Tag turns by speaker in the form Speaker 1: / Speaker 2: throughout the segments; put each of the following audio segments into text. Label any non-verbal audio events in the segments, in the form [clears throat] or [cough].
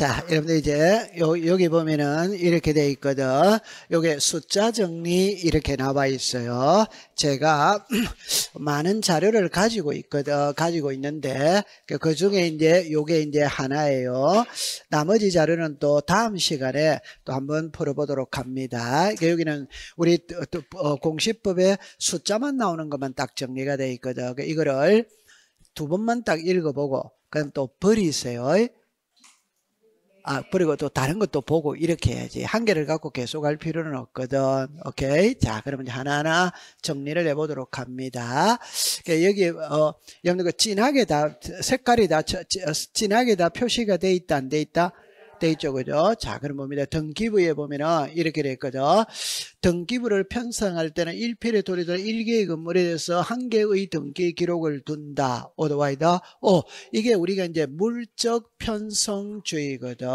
Speaker 1: 자, 여러분들 이제 요, 여기 보면은 이렇게 돼 있거든. 요게 숫자 정리 이렇게 나와 있어요. 제가 [clears throat] 많은 자료를 가지고 있거든. 가지고 있는데 그, 그 중에 이제 요게 이제 하나예요. 나머지 자료는 또 다음 시간에 또 한번 풀어보도록 합니다. 여기는 우리 어, 공시법에 숫자만 나오는 것만 딱 정리가 돼 있거든. 그러니까 이거를 두 번만 딱 읽어보고 그럼 또 버리세요. 아, 그리고 또 다른 것도 보고 이렇게 해야지. 한계를 갖고 계속 할 필요는 없거든. 오케이. 자, 그러면 이제 하나하나 정리를 해보도록 합니다. 그 여기, 어, 여러분, 들 그 진하게 다, 색깔이 다, 진하게 다 표시가 돼 있다, 안 돼 있다? 돼 있죠. 그죠? 자, 그럼 봅니다. 등기부에 보면은 이렇게 돼 있거든. 등기부를 편성할 때는 1필의도리던 1개의 건물에 대해서 한 개의 등기 기록을 둔다. 오더와이드. 오, 어, 이게 우리가 이제 물적 편성주의거든.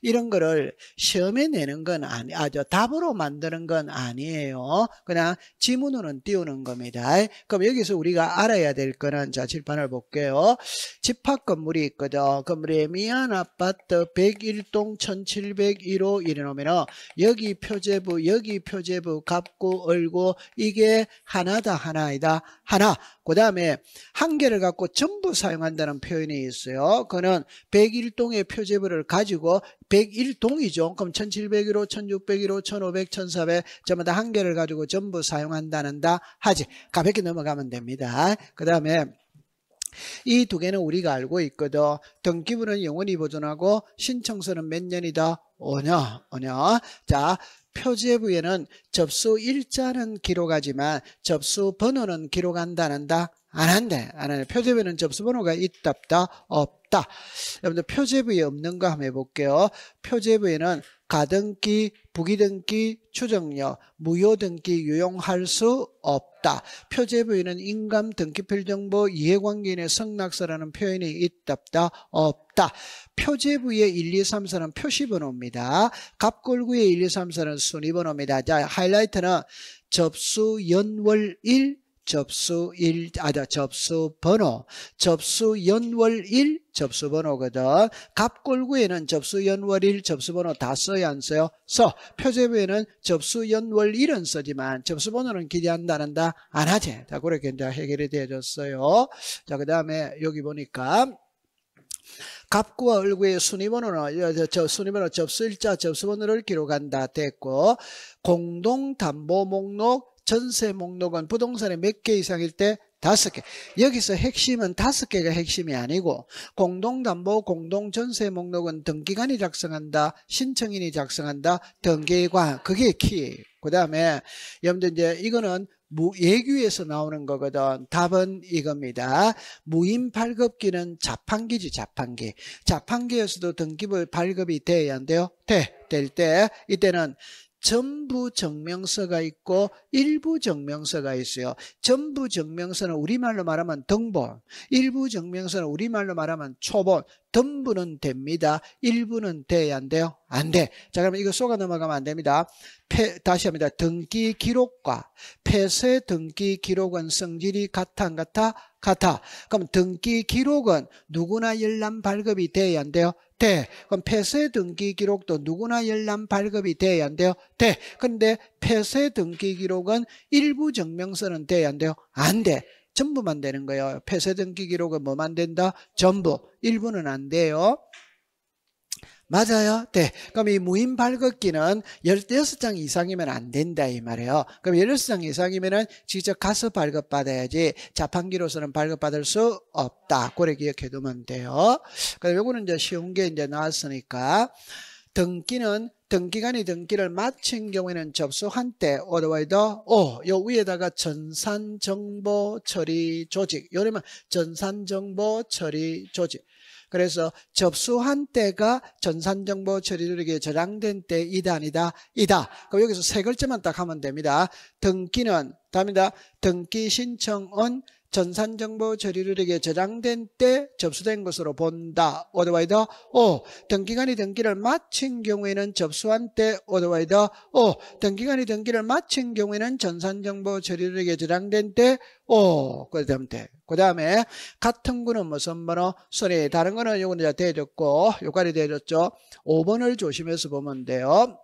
Speaker 1: 이런 거를 시험에 내는 건 아니, 아저 답으로 만드는 건 아니에요. 그냥 지문으로는 띄우는 겁니다. 그럼 여기서 우리가 알아야 될 거는 자, 칠판을 볼게요. 집합 건물이 있거든. 건물의 미안 아파트 101 1동 1701호 이래놓으면 여기 표제부 여기 표제부 갚고 얼고 이게 하나다 하나이다 하나 그 다음에 한 개를 갖고 전부 사용한다는 표현이 있어요. 그는 거 101동의 표제부를 가지고 101동이죠. 그럼 1701호, 1601호, 1500, 1400 전부 다한 개를 가지고 전부 사용한다는다 하지. 가볍게 넘어가면 됩니다. 그 다음에 이두 개는 우리가 알고 있거든. 등기부는 영원히 보존하고 신청서는 몇 년이다? 오년오년 자, 표제부에는 접수 일자는 기록하지만 접수 번호는 기록한다는다? 안 한대. 안 한대. 표제부에는 접수 번호가 있답다? 없다. 여러분들 표제부에 없는 거 한번 해볼게요. 표제부에는 가등기, 부기등기, 추정료, 무효등기 유용할 수 없다. 표제 부위는 인감, 등기필 정보, 이해관계인의 성낙서라는 표현이 있답다. 없다. 표제 부위의 1, 2, 3 4는 표시번호입니다. 갑골구의 1, 2, 3 4는 순위번호입니다. 자, 하이라이트는 접수 연월 일 접수 일아다 접수 번호 접수 연월 일 접수 번호거든 갑골구에는 접수 연월 일 접수 번호 다 써야 안 써요 써 표제부에는 접수 연월 일은 써지만 접수 번호는 기대한다는다안 하지 자 그렇게 이제 해결이 되어졌어요 자 그 다음에 여기 보니까 갑구와 을구의 순위번호는 어, 저 순위번호 접수일자 접수번호를 기록한다 됐고 공동담보 목록 전세 목록은 부동산에 몇 개 이상일 때 다섯 개. 여기서 핵심은 다섯 개가 핵심이 아니고 공동담보 공동전세 목록은 등기관이 작성한다. 신청인이 작성한다. 등기관 그게 키예요. 그 다음에 여러분들 이제 이거는 예규에서 나오는 거거든. 답은 이겁니다. 무인 발급기는 자판기지, 자판기. 자판기에서도 등기부 발급이 돼야 한대요. 돼. 될 때, 이때는 전부 증명서가 있고 일부 증명서가 있어요. 전부 증명서는 우리말로 말하면 등본, 일부 증명서는 우리말로 말하면 초본, 등부는 됩니다. 일부는 돼야 안 돼요? 안 돼. 자, 그러면 이거 쏘가 넘어가면 안 됩니다. 폐, 다시 합니다. 등기 기록과 폐쇄 등기 기록은 성질이 같아 안 같아? 같아. 그럼 등기 기록은 누구나 열람 발급이 돼야 안 돼요? 돼. 그럼 폐쇄 등기 기록도 누구나 열람 발급이 돼야 안 돼요? 돼. 근데 폐쇄 등기 기록은 일부 증명서는 돼야 안 돼요? 안 돼. 전부만 되는 거예요. 폐쇄 등기 기록은 뭐만 된다? 전부. 일부는 안 돼요. 맞아요? 네. 그럼 이 무인 발급기는 16장 이상이면 안 된다 이 말이에요. 그럼 16장 이상이면 직접 가서 발급받아야지 자판기로서는 발급받을 수 없다. 그래 기억해두면 돼요. 그럼 요거는 이제 쉬운 게 이제 나왔으니까 등기는 등기간이 등기를 마친 경우에는 접수한 때 otherwise 오, 어, 요 위에다가 전산정보 처리 조직 요러면 전산정보 처리 조직 그래서 접수한 때가 전산정보 처리력에 저장된 때이다 아니다 이다. 그럼 여기서 세 글자만 딱 하면 됩니다. 등기는 답니다. 등기 신청은 전산정보 처리를력에 저장된 때 접수된 것으로 본다. 오드와이드오등기관이 어, 등기를 마친 경우에는 접수한 때오드와이드오등기관이 어, 등기를 마친 경우에는 전산정보 처리를력에 저장된 때 오, 그 다음 때. 그 다음에 같은 거는 무슨 번호? 소리 다른 거는 요건 이제 대해줬고 요까지 대해줬죠. 5번을 조심해서 보면 돼요.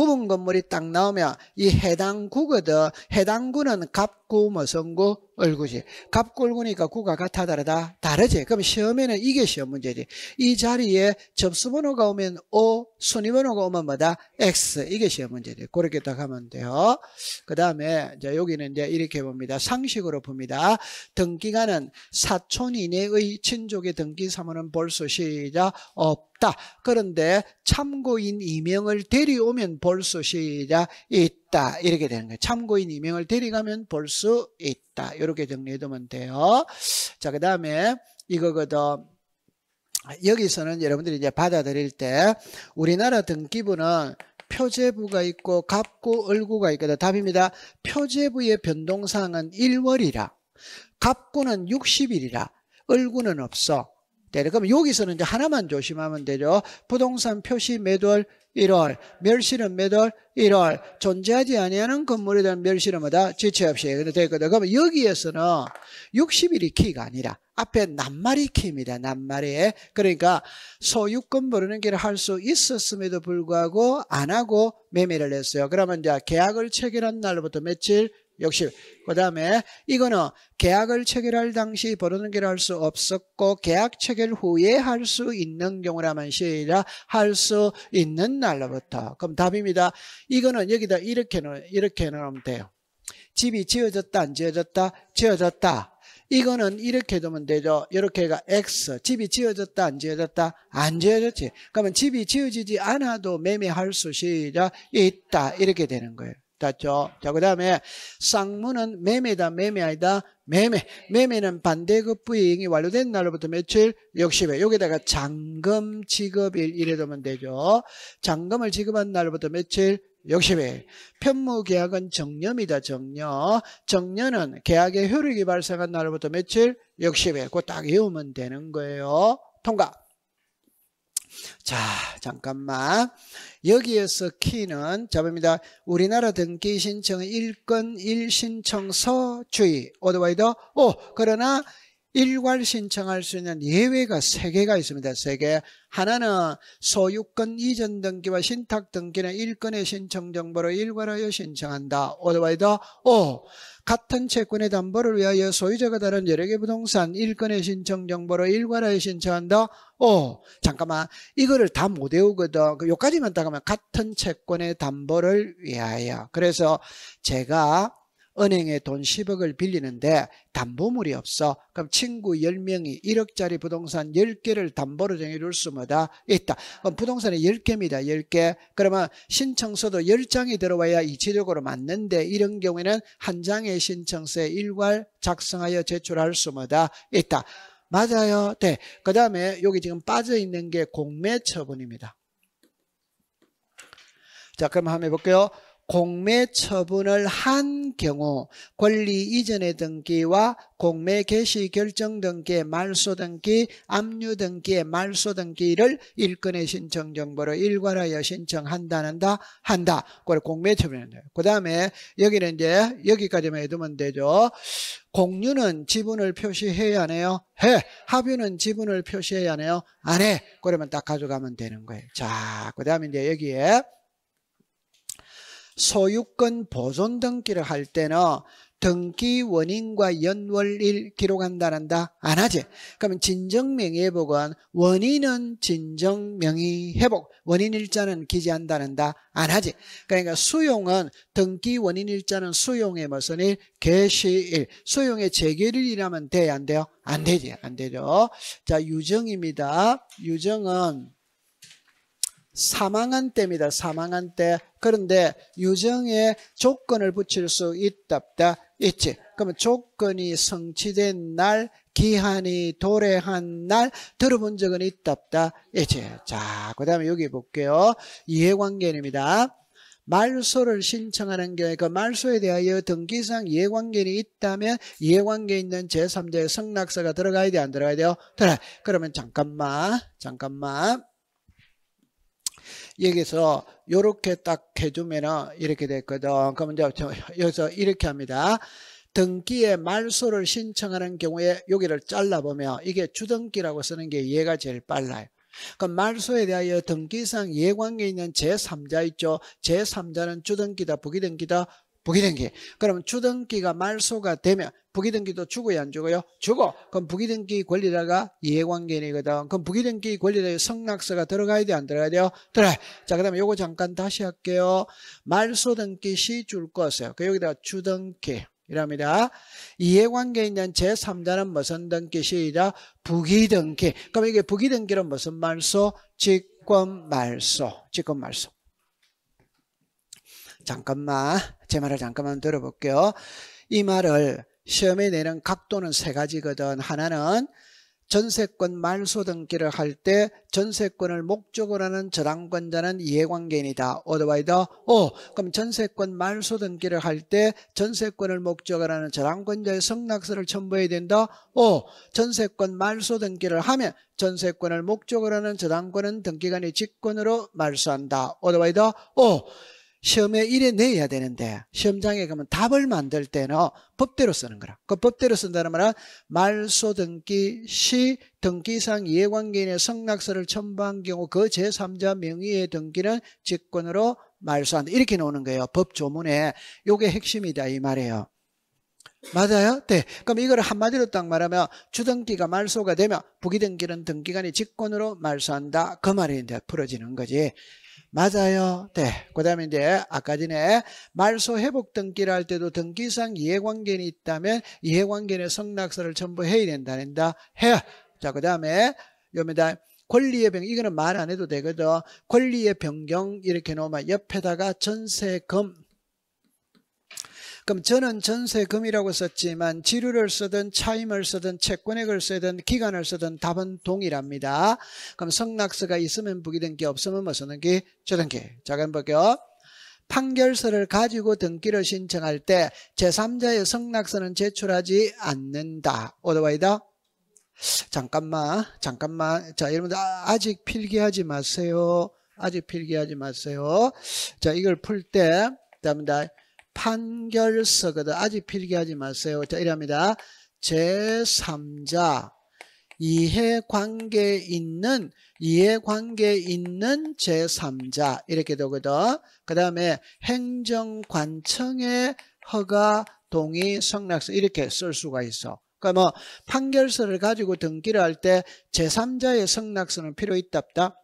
Speaker 1: 구분 건물이 딱 나오면 이 해당 구거든. 해당 구는 갑구, 무성구 뭐, 얼구지. 갑구, 얼구니까 구가 같아 다르다? 다르지. 그럼 시험에는 이게 시험 문제지. 이 자리에 접수번호가 오면 O, 순위번호가 오면 뭐다? X. 이게 시험 문제지. 그렇게 딱 하면 돼요. 그 다음에 이제 여기는 이제 이렇게 봅니다. 상식으로 봅니다. 등기관은 사촌 이내의 친족의 등기 사무는 볼수 시작 없다. 그런데 참고인 이명을 데려오면 벌 볼수 시작 있다 이렇게 되는 거예요. 참고인 임명을 데려가면 볼 수 있다 이렇게 정리해두면 돼요. 자그 다음에 이거거든. 여기서는 여러분들이 이제 받아들일 때 우리나라 등기부는 표제부가 있고 갑구 을구가 있거든 답입니다. 표제부의 변동사항은 1월이라 갑구는 60일이라 을구는 없어. 때 그럼 여기서는 이제 하나만 조심하면 되죠. 부동산 표시 매월 1월, 멸실은 매월 1월, 존재하지 아니하는 건물에 대한 멸실은 뭐다? 지체 없이. 근데 되거든. 그럼 여기에서는 60일이 키가 아니라 앞에 낱말이 키입니다. 낱말이. 그러니까 소유권 부르는 길을 할 수 있었음에도 불구하고 안 하고 매매를 했어요. 그러면 이제 계약을 체결한 날로부터 며칠? 역시 그 다음에 이거는 계약을 체결할 당시 벌어는 길을 할수 없었고 계약 체결 후에 할 수 있는 경우라면 시라 할 수 있는 날로부터. 그럼 답입니다. 이거는 여기다 이렇게 는 이렇게 넣으면 돼요. 집이 지어졌다 안 지어졌다? 지어졌다. 이거는 이렇게 두면 되죠. 이렇게가 X. 집이 지어졌다, 안 지어졌다? 안 지어졌지. 그러면 집이 지어지지 않아도 매매할 수 시작 있다. 이렇게 되는 거예요. 닿죠. 자, 그 다음에 쌍문은 매매다, 매매 아니다, 매매. 매매는 반대급 부행이 완료된 날로부터 며칠 60회. 여기다가 잔금 지급일 이래두면 되죠. 잔금을 지급한 날로부터 며칠 60회. 편무 계약은 정념이다, 정념. 정년은 계약의 효력이 발생한 날로부터 며칠 60회. 그거 딱 외우면 되는 거예요. 통과. 자, 잠깐만. 여기에서 키는 잡입니다. 우리나라 등기 신청 1건1신청서 주의. 오더바이더 오, 그러나 일괄 신청할 수 있는 예외가 세개가 있습니다. 세개 하나는 소유권 이전 등기와 신탁 등기는 일권의 신청 정보로 일괄하여 신청한다. 오더바이더 오 어, 같은 채권의 담보를 위하여 소유자가 다른 여러 개 부동산 일권의 신청 정보로 일괄하여 신청한다. 오 어, 잠깐만 이거를 다 못 외우거든. 그 요까지만 따가면 같은 채권의 담보를 위하여. 그래서 제가 은행에 돈 10억을 빌리는데 담보물이 없어. 그럼 친구 10명이 1억짜리 부동산 10개를 담보로 정해줄 수마다 있다. 그럼 부동산이 10개입니다. 10개. 그러면 신청서도 10장이 들어와야 이체적으로 맞는데 이런 경우에는 한 장의 신청서에 일괄 작성하여 제출할 수마다 있다. 맞아요. 네. 그 다음에 여기 지금 빠져있는 게 공매 처분입니다. 자, 그럼 한번 해볼게요. 공매 처분을 한 경우 권리 이전의 등기와 공매 개시 결정 등기의 말소 등기, 압류 등기의 말소 등기를 일건의 신청 정보로 일괄하여 신청한다는다 한다. 그걸 공매 처분이에 그다음에 여기는 이제 여기까지만 해두면 되죠. 공유는 지분을 표시해야 하네요. 해. 합유는 지분을 표시해야 하네요. 안 해. 그러면 딱 가져가면 되는 거예요. 자, 그다음에 이제 여기에 소유권 보존 등기를 할 때는 등기 원인과 연월일 기록한다란다? 안 하지. 그러면 진정명의회복은 원인은 진정명의회복, 원인일자는 기재한다는다? 안 하지. 그러니까 수용은 등기 원인일자는 수용의 무슨 일? 개시일. 수용의 재개일이라면 돼야 안 돼요? 안 되지. 안 되죠. 자, 유정입니다. 유정은 사망한 때입니다. 사망한 때. 그런데 유정에 조건을 붙일 수 있답다. 있지. 그러면 조건이 성취된 날, 기한이 도래한 날 들어본 적은 있답다. 있지. 자, 그 다음에 여기 볼게요. 이해관계입니다. 말소를 신청하는 경우에 그 말소에 대하여 등기상 이해관계인이 있다면 이해관계 있는 제3자의 승낙서가 들어가야 돼안 들어가야 돼요? 들어 그러면 잠깐만 잠깐만 여기서 이렇게 딱 해주면 이렇게 됐거든. 그럼 이제 여기서 이렇게 합니다. 등기에 말소를 신청하는 경우에 여기를 잘라보면 이게 주등기라고 쓰는 게 얘가 제일 빨라요. 그 말소에 대하여 등기상 예관계 있는 제3자 있죠. 제3자는 주등기다, 부기등기다, 부기등기. 그럼 주등기가 말소가 되면 부기등기도 주고야 안 주고요? 주고. 그럼 부기등기 권리자가 이해관계인이거든. 그럼 부기등기 권리자의 성낙서가 들어가야 돼? 안 들어가야 돼요? 들어가요. 자, 그 다음에 요거 잠깐 다시 할게요. 말소등기 시줄 것이요. 그 여기다가 주등기 이랍니다. 이해관계에 있는 제3자는 무슨 등기 시이다? 부기등기. 그럼 이게 부기등기는 무슨 말소? 직권말소. 직권말소. 잠깐만 제 말을 잠깐만 들어볼게요. 이 말을 시험에 내는 각도는 세 가지거든. 하나는 전세권 말소 등기를 할 때 전세권을 목적으로 하는 저당권자는 이해관계인이다. 어드바이더 오 oh, 그럼 전세권 말소 등기를 할 때 전세권을 목적으로 하는 저당권자의 성낙서를 첨부해야 된다. 오 oh, 전세권 말소 등기를 하면 전세권을 목적으로 하는 저당권은 등기관의 직권으로 말소한다. 어드바이더 오 시험에 일에 내야 되는데 시험장에 가면 답을 만들 때는 어, 법대로 쓰는 거라. 그 법대로 쓴다는 말은 말소 등기 시 등기상 이해관계인의 성낙서를 첨부한 경우 그 제3자 명의의 등기는 직권으로 말소한다. 이렇게 나오는 거예요. 법 조문에 이게 핵심이다 이 말이에요. 맞아요? 네. 그럼 이걸 한마디로 딱 말하면 주등기가 말소가 되면 부기등기는 등기관이 직권으로 말소한다. 그 말인데 풀어지는 거지. 맞아요. 네. 그 다음에 이제 아까 전에 말소 회복 등기를 할 때도 등기상 이해관계는 있다면 이해관계는 성낙서를 전부 해야 된다. 된다. 해. 자, 그 다음에 여기다 권리의 변경, 이거는 말 안 해도 되거든. 권리의 변경 이렇게 놓으면 옆에다가 전세금 그럼 저는 전세금이라고 썼지만 지류를 쓰든 차임을 쓰든 채권액을 쓰든 기간을 쓰든 답은 동일합니다. 그럼 성낙서가 있으면 부기등기 없으면 뭐 쓰는 게 저등기. 자 그럼 볼게요. 판결서를 가지고 등기를 신청할 때 제3자의 성낙서는 제출하지 않는다. 오더바이다. 잠깐만 잠깐만 자 여러분들 아, 아직 필기하지 마세요. 아직 필기하지 마세요. 자 이걸 풀때 그다음에 판결서거든. 아직 필기하지 마세요. 자, 이랍니다. 제3자 이해관계 있는 이해관계 있는 제3자 이렇게 되거든. 그 다음에 행정관청의 허가 동의 성낙서 이렇게 쓸 수가 있어. 그러니까 뭐 판결서를 가지고 등기를 할 때 제3자의 성낙서는 필요 있답다.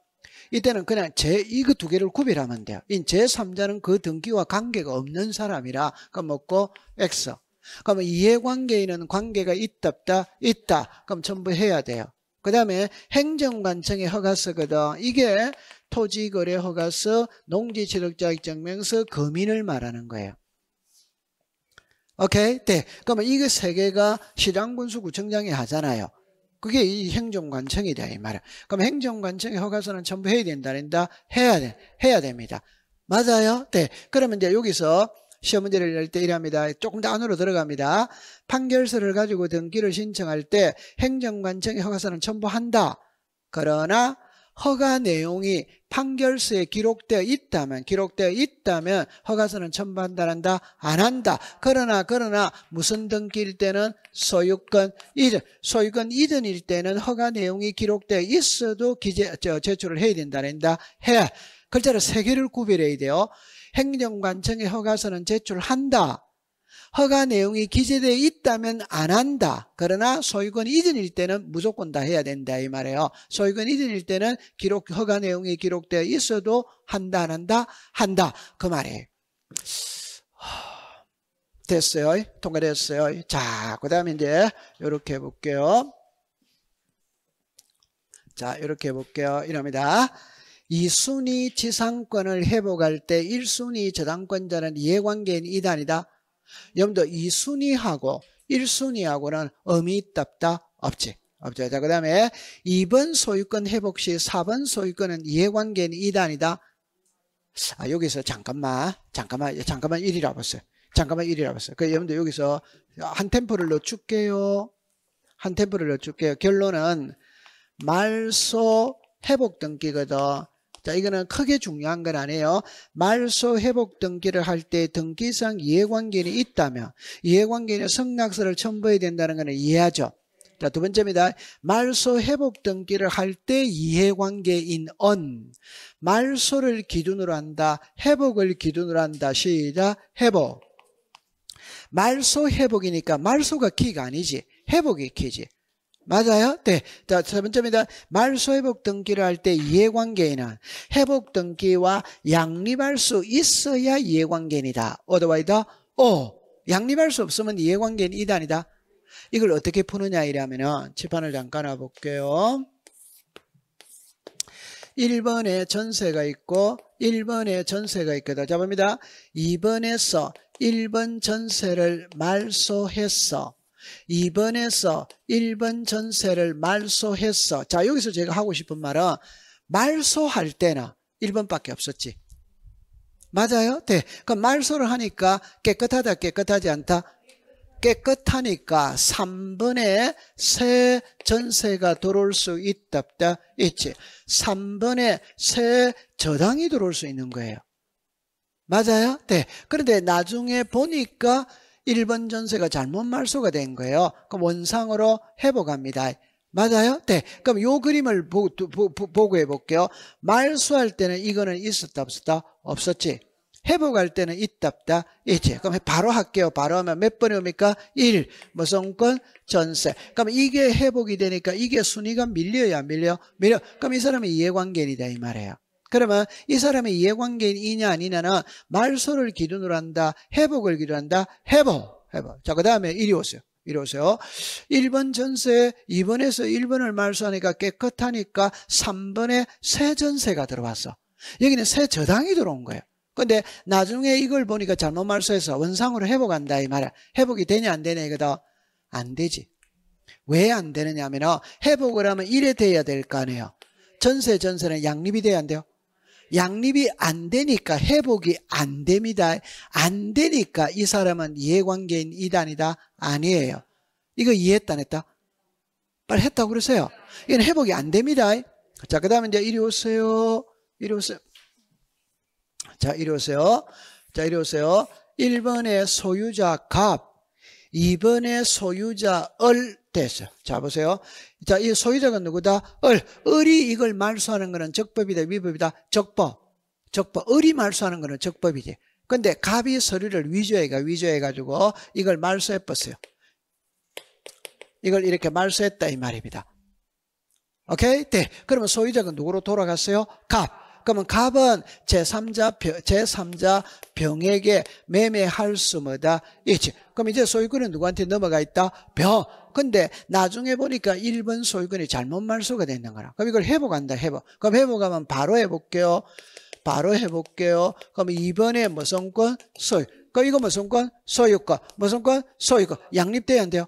Speaker 1: 이때는 그냥 제2그 두 개를 구별하면 돼요. 제3자는 그 등기와 관계가 없는 사람이라 그럼 먹고 뭐 X. 그럼 이해관계에는 관계가 있다 없다 있다. 그럼 전부 해야 돼요. 그 다음에 행정관청의 허가서거든. 이게 토지거래 허가서, 농지취득자익증명서, 금인을 말하는 거예요. 오케이? 네. 그러면 이게 세 개가 시장군수구청장이 하잖아요. 그게 이 행정관청이다 이 말이야. 그럼 행정관청의 허가서는 전부 해야 된다 는다 해야 돼 해야 됩니다. 맞아요? 네. 그러면 이제 여기서 시험 문제를 낼 때 이랍니다. 조금 더 안으로 들어갑니다. 판결서를 가지고 등기를 신청할 때 행정관청의 허가서는 첨부한다. 그러나 허가 내용이 판결서에 기록되어 있다면 기록되어 있다면 허가서는 첨부한다란다 안 한다. 그러나 그러나 무슨 등기일 때는 소유권 이전 소유권 이전일 때는 허가 내용이 기록되어 있어도 기재 저, 제출을 해야 된다란다 해. 글자를 세 개를 구별해야 돼요. 행정관청에 허가서는 제출한다. 허가 내용이 기재되어 있다면 안 한다. 그러나 소유권 이전일 때는 무조건 다 해야 된다 이 말이에요. 소유권 이전일 때는 기록 허가 내용이 기록되어 있어도 한다 안 한다 한다 그 말이에요. 됐어요. 통과됐어요. 자, 그 다음에 이제 이렇게 해볼게요. 자, 이렇게 해볼게요. 이럽니다. 2 순위 지상권을 회복할 때 1순위 저당권자는 이해관계인 이단이다. 여러분들 2 순위하고 1순위하고는 의미 있답다 없지. 없죠. 자, 그 다음에 2번 소유권 회복 시 4번 소유권은 이해관계는 이단이다 아, 여기서 잠깐만, 잠깐만, 잠깐만 1이라고 했어요. 잠깐만 1이라고 했어요. 그 여러분들 여기서 한 템포를 넣어줄게요. 한 템포를 넣어줄게요. 결론은 말소 회복 등기거든. 자, 이거는 크게 중요한 건 아니에요. 말소 회복 등기를 할 때 등기상 이해관계인이 있다면 이해관계인의 승낙서를 첨부해야 된다는 것은 이해하죠. 자, 두 번째입니다. 말소 회복 등기를 할 때 이해관계인 언. 말소를 기준으로 한다. 회복을 기준으로 한다. 시작. 회복. 말소 회복이니까 말소가 키가 아니지. 회복이 키지. 맞아요? 네. 자, 세 번째입니다. 말소 회복 등기를 할 때 이해관계인은 회복 등기와 양립할 수 있어야 이해관계인이다. Otherwise, 어, 양립할 수 없으면 이해관계인 이단이다. 이걸 어떻게 푸느냐 이라면은 칠판을 잠깐 와볼게요. 1번에 전세가 있고 1번에 전세가 있거든. 자, 봅니다. 2번에서 1번 전세를 말소했어. 2번에서 1번 전세를 말소했어. 자, 여기서 제가 하고 싶은 말은 말소할 때나 1번밖에 없었지. 맞아요? 네. 그 말소를 하니까 깨끗하다, 깨끗하지 않다? 깨끗하니까 3번에 새 전세가 들어올 수 있다, 없다? 있지. 3번에 새 저당이 들어올 수 있는 거예요. 맞아요? 네. 그런데 나중에 보니까 1번 전세가 잘못 말소가 된 거예요. 그럼 원상으로 회복합니다. 맞아요? 네. 그럼 요 그림을 보, 보, 보고 해볼게요. 말소할 때는 이거는 있었다 없었다? 없었지. 회복할 때는 있다 없다? 있지. 그럼 바로 할게요. 바로 하면 몇 번이 옵니까? 1. 무성권 전세. 그럼 이게 회복이 되니까 이게 순위가 밀려요? 밀려? 밀려. 그럼 이 사람은 이해관계이다 이 말이에요. 그러면 이 사람이 이해관계인이냐 아니냐는 말소를 기준으로 한다. 회복을 기준한다. 회복. 회복. 자, 그 다음에 이리 오세요. 이리 오세요. 1번 전세, 2번에서 1번을 말소하니까 깨끗하니까 3번에 새 전세가 들어왔어. 여기는 새 저당이 들어온 거예요. 근데 나중에 이걸 보니까 잘못 말소해서 원상으로 회복한다 이 말이야. 회복이 되냐 안 되냐 이거다. 안 되지. 왜 안 되느냐 하면 회복을 하면 일에 돼야 될 거 아니에요. 전세 전세는 양립이 돼야 안 돼요. 양립이 안 되니까 회복이 안 됩니다. 안 되니까 이 사람은 이해관계인 이단이다? 아니에요. 이거 이해했다 안 했다? 빨리 했다 그러세요. 이건 회복이 안 됩니다. 자, 그 다음에 이제 이리 오세요. 이리 오세요. 자, 이리 오세요. 자, 이리 오세요. 1번의 소유자 갑, 2번의 소유자 을, 됐어요. 자 보세요. 자이 소유자가 누구다? 을. 을이 이걸 말소하는 거는 적법이다 위법이다? 적법. 적법. 을이 말소하는 거는 적법이지. 근데 갑이 서류를 위조해가 위조해가지고 이걸 말소해 뻗어요. 이걸 이렇게 말소했다 이 말입니다. 오케이? 네. 그러면 소유자가 누구로 돌아갔어요? 갑. 그러면 갑은 제3자, 제3자 병에게 매매할 수마다 있지. 예, 그럼 이제 소유권은 누구한테 넘어가 있다? 병. 근데 나중에 보니까 1번 소유권이 잘못 말소가 되는 거라. 그럼 이걸 회복한다, 회복. 그럼 회복하면 바로 해볼게요. 바로 해볼게요. 그럼 2번에 무슨 권? 소유. 그럼 이거 무슨 권? 소유권. 무슨 권? 소유권. 양립돼야 안 돼요?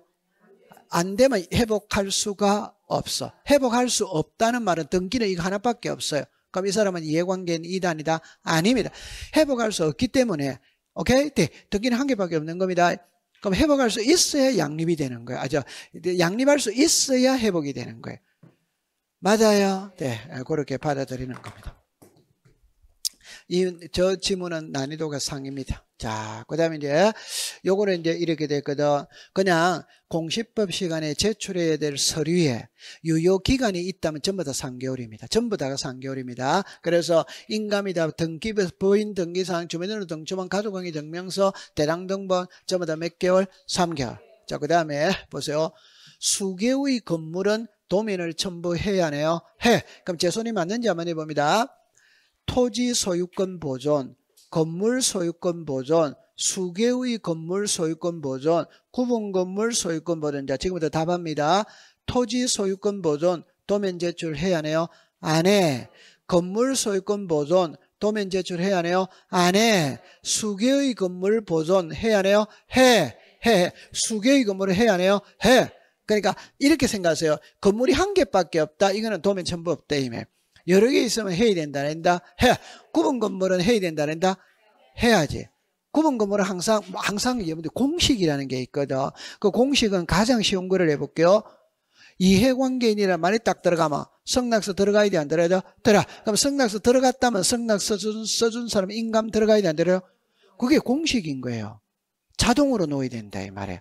Speaker 1: 안 되면 회복할 수가 없어. 회복할 수 없다는 말은 등기는 이거 하나밖에 없어요. 그럼 이 사람은 이해관계는 이단이다? 아닙니다. 회복할 수 없기 때문에 오케이? 네. 등기는 한 개밖에 없는 겁니다. 그럼 회복할 수 있어야 양립이 되는 거예요. 아저 양립할 수 있어야 회복이 되는 거예요. 맞아요. 네, 아, 그렇게 받아들이는 겁니다. 이저 지문은 난이도가 상입니다. 자, 그 다음에 이제 요거는 이제 이렇게 됐거든. 그냥 공시법 시간에 제출해야 될 서류에 유효 기간이 있다면 전부 다 3개월입니다. 전부 다가 3개월입니다. 그래서 인감이다 등기 부인 등기사항 주민등록 등초만 가족관계 증명서 대량 등본 전부 다 몇 개월? 3개월. 자, 그 다음에 보세요. 수개의 건물은 도면을 첨부해야 하네요. 해. 그럼 제 손이 맞는지 한번 해봅니다. 토지 소유권 보존, 건물 소유권 보존, 수개의 건물 소유권 보존, 구분 건물 소유권 보존. 자, 지금부터 답합니다. 토지 소유권 보존, 도면 제출해야 하네요. 안 해. 건물 소유권 보존, 도면 제출해야 하네요. 안 해. 수개의 건물 보존 해야 하네요. 해. 해. 수개의 건물을 해야 하네요. 해. 그러니까 이렇게 생각하세요. 건물이 한 개밖에 없다. 이거는 도면 첨부 없다. 이메. 여러 개 있으면 해야 된다 된다 해 구분 건물은 해야 된다 된다 해야지 구분 건물은 항상 항상 여러분들 공식이라는 게 있거든 그 공식은 가장 쉬운 거를 해볼게요 이해관계인이란 말이 딱 들어가면 성낙서 들어가야 돼 안 들어야 돼? 들어 그럼 성낙서 들어갔다면 성낙서 써준, 써준 사람 인감 들어가야 돼 안 들어요? 그게 공식인 거예요 자동으로 놓여야 된다 이 말이에요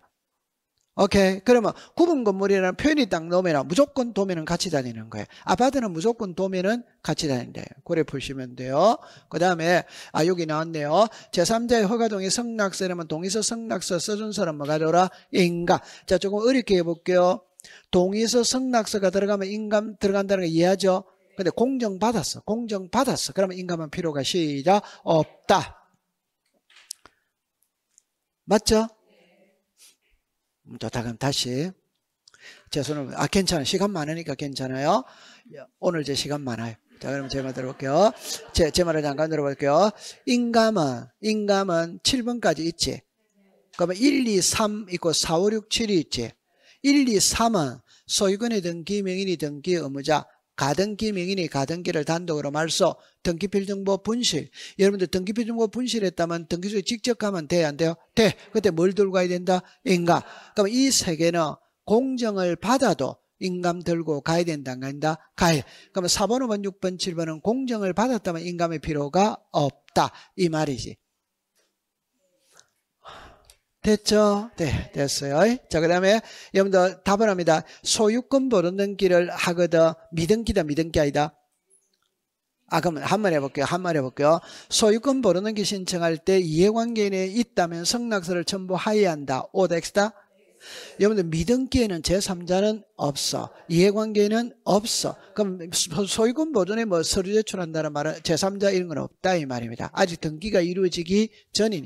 Speaker 1: 오케이. 그러면 구분 건물이라는 표현이 딱 넣으면 무조건 도면은 같이 다니는 거예요. 아파트는 무조건 도면은 같이 다닌대요. 고래 보시면 돼요. 그 다음에 아 여기 나왔네요. 제3자의 허가동의 승낙서라면 동의서 승낙서 써준 사람 뭐가 되라? 인가. 자 조금 어렵게 해볼게요. 동의서 승낙서가 들어가면 인감 들어간다는 거 이해하죠? 근데 공정 받았어. 공정 받았어. 그러면 인감한 필요가 시작 없다. 맞죠? 좋다 음, 그럼 다시 제 손을 아 괜찮아 시간 많으니까 괜찮아요 예, 오늘 제 시간 많아요 자 그럼 제 말 들어볼게요 제, 제 말을 잠깐 들어볼게요 인감은 인감은 7번까지 있지 그러면 1, 2, 3 있고 4, 5, 6, 7이 있지 1, 2, 3은 소유권이든 기명인이든 기의무자 가등기 명인이 가등기를 단독으로 말소 등기필 정보 분실 여러분들 등기필 정보 분실했다면 등기소에 직접 가면 돼요 안 돼요? 돼 그때 뭘 들고 가야 된다? 인감 그럼 이세 개는 공정을 받아도 인감 들고 가야 된다 안 간다? 가야 그러 4번 5번 6번 7번은 공정을 받았다면 인감의 필요가 없다 이 말이지 됐죠? 네, 됐어요. 자, 그 다음에 여러분들 답을 합니다. 소유권 모르는 길을 하거든 믿음기다, 믿음기 아니다. 아, 그럼 한번 해볼게요. 한 번 해볼게요. 소유권 모르는 길 신청할 때 이해관계인이 있다면 승낙서를 첨부하여야 한다. 오다, 스다 여러분들 믿음기에는 제3자는 없어. 이해관계는 없어. 그럼 소유권 보존에 뭐 서류 제출한다는 말은 제3자 이런 건 없다 이 말입니다. 아직 등기가 이루어지기 전이니까.